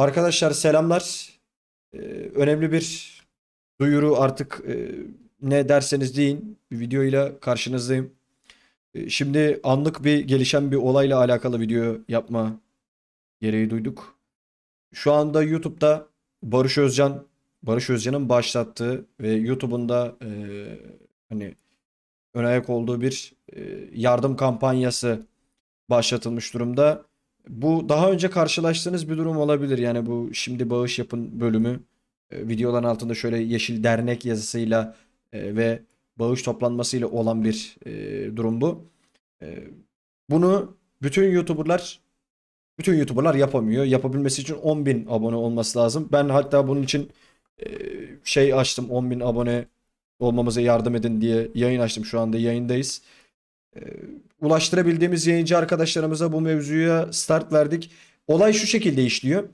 Arkadaşlar selamlar. Ee, önemli bir duyuru artık e, ne derseniz deyin. Bir videoyla karşınızdayım. E, şimdi anlık bir gelişen bir olayla alakalı video yapma gereği duyduk. Şu anda YouTube'da Barış Özcan, Barış Özcan'ın başlattığı ve YouTube'un da e, hani önayak olduğu bir e, yardım kampanyası başlatılmış durumda bu daha önce karşılaştığınız bir durum olabilir. Yani bu şimdi bağış yapın bölümü e, videoların altında şöyle yeşil dernek yazısıyla e, ve bağış toplanmasıyla olan bir e, durum bu. E, bunu bütün YouTuber'lar bütün YouTuber'lar yapamıyor. Yapabilmesi için 10.000 abone olması lazım. Ben hatta bunun için şey açtım 10.000 abone olmamıza yardım edin diye yayın açtım. Şu anda yayındayız e, ulaştırabildiğimiz yayıncı arkadaşlarımıza bu mevzuya start verdik. Olay şu şekilde işliyor.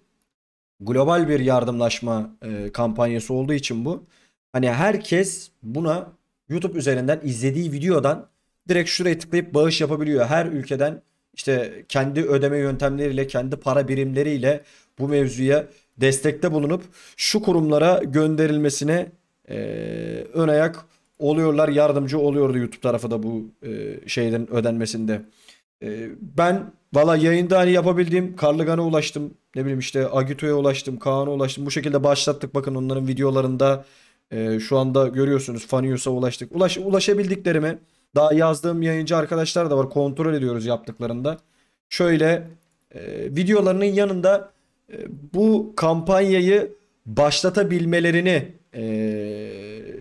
Global bir yardımlaşma e, kampanyası olduğu için bu. Hani herkes buna YouTube üzerinden izlediği videodan direkt şuraya tıklayıp bağış yapabiliyor. Her ülkeden işte kendi ödeme yöntemleriyle, kendi para birimleriyle bu mevzuya destekte bulunup şu kurumlara gönderilmesine e, ön ayak oluyorlar. Yardımcı oluyordu YouTube tarafı da bu e, şeylerin ödenmesinde. E, ben valla yayında hani yapabildiğim Karlıgan'a ulaştım. Ne bileyim işte Agito'ya ulaştım. Kaan'a ulaştım. Bu şekilde başlattık. Bakın onların videolarında e, şu anda görüyorsunuz. Fanius'a ulaştık. Ulaş, ulaşabildiklerimi daha yazdığım yayıncı arkadaşlar da var. Kontrol ediyoruz yaptıklarında. Şöyle e, videolarının yanında e, bu kampanyayı başlatabilmelerini e,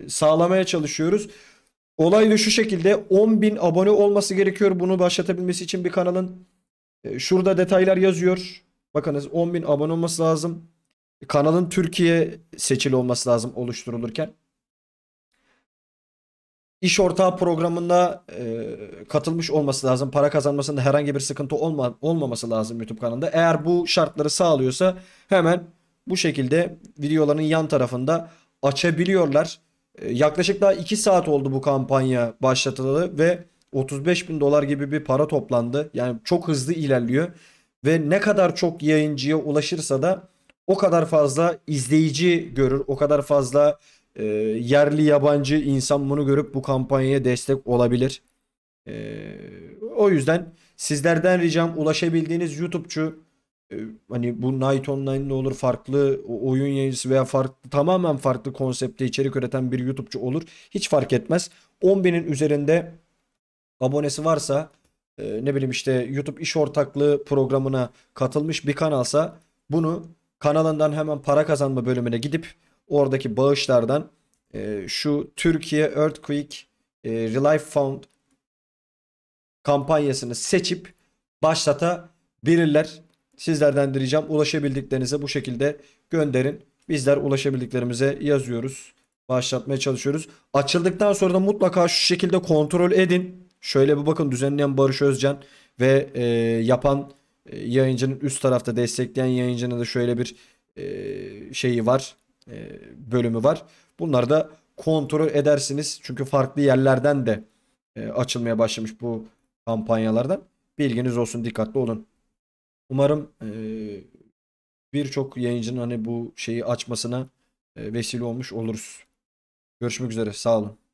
sağlamaya çalışıyoruz. Olay da şu şekilde 10.000 abone olması gerekiyor. Bunu başlatabilmesi için bir kanalın e, şurada detaylar yazıyor. Bakınız 10.000 abone olması lazım. Kanalın Türkiye seçili olması lazım oluşturulurken. İş ortağı programında e, katılmış olması lazım. Para kazanmasında herhangi bir sıkıntı olma, olmaması lazım YouTube kanalında. Eğer bu şartları sağlıyorsa hemen bu şekilde videoların yan tarafında açabiliyorlar. Ee, yaklaşık daha 2 saat oldu bu kampanya başlatılalı ve 35 bin dolar gibi bir para toplandı. Yani çok hızlı ilerliyor ve ne kadar çok yayıncıya ulaşırsa da o kadar fazla izleyici görür, o kadar fazla e, yerli yabancı insan bunu görüp bu kampanyaya destek olabilir. E, o yüzden sizlerden ricam ulaşabildiğiniz YouTube'cu ee, hani bu Night Online'da olur farklı oyun yayıncısı veya farklı tamamen farklı konsepte içerik üreten bir YouTube'cu olur. Hiç fark etmez. 10.000'in üzerinde abonesi varsa e, ne bileyim işte YouTube iş ortaklığı programına katılmış bir kanalsa bunu kanalından hemen para kazanma bölümüne gidip oradaki bağışlardan e, şu Türkiye Earthquake e, Relief Fund kampanyasını seçip başlata bilirler. Sizlerden de ulaşabildiklerinize bu şekilde gönderin. Bizler ulaşabildiklerimize yazıyoruz. Başlatmaya çalışıyoruz. Açıldıktan sonra da mutlaka şu şekilde kontrol edin. Şöyle bir bakın düzenleyen Barış Özcan ve e, yapan e, yayıncının üst tarafta destekleyen yayıncının da şöyle bir e, şeyi var. E, bölümü var. Bunlar da kontrol edersiniz. Çünkü farklı yerlerden de e, açılmaya başlamış bu kampanyalardan. Bilginiz olsun dikkatli olun. Umarım e, birçok yayıncının hani bu şeyi açmasına e, vesile olmuş oluruz. Görüşmek üzere. Sağ olun.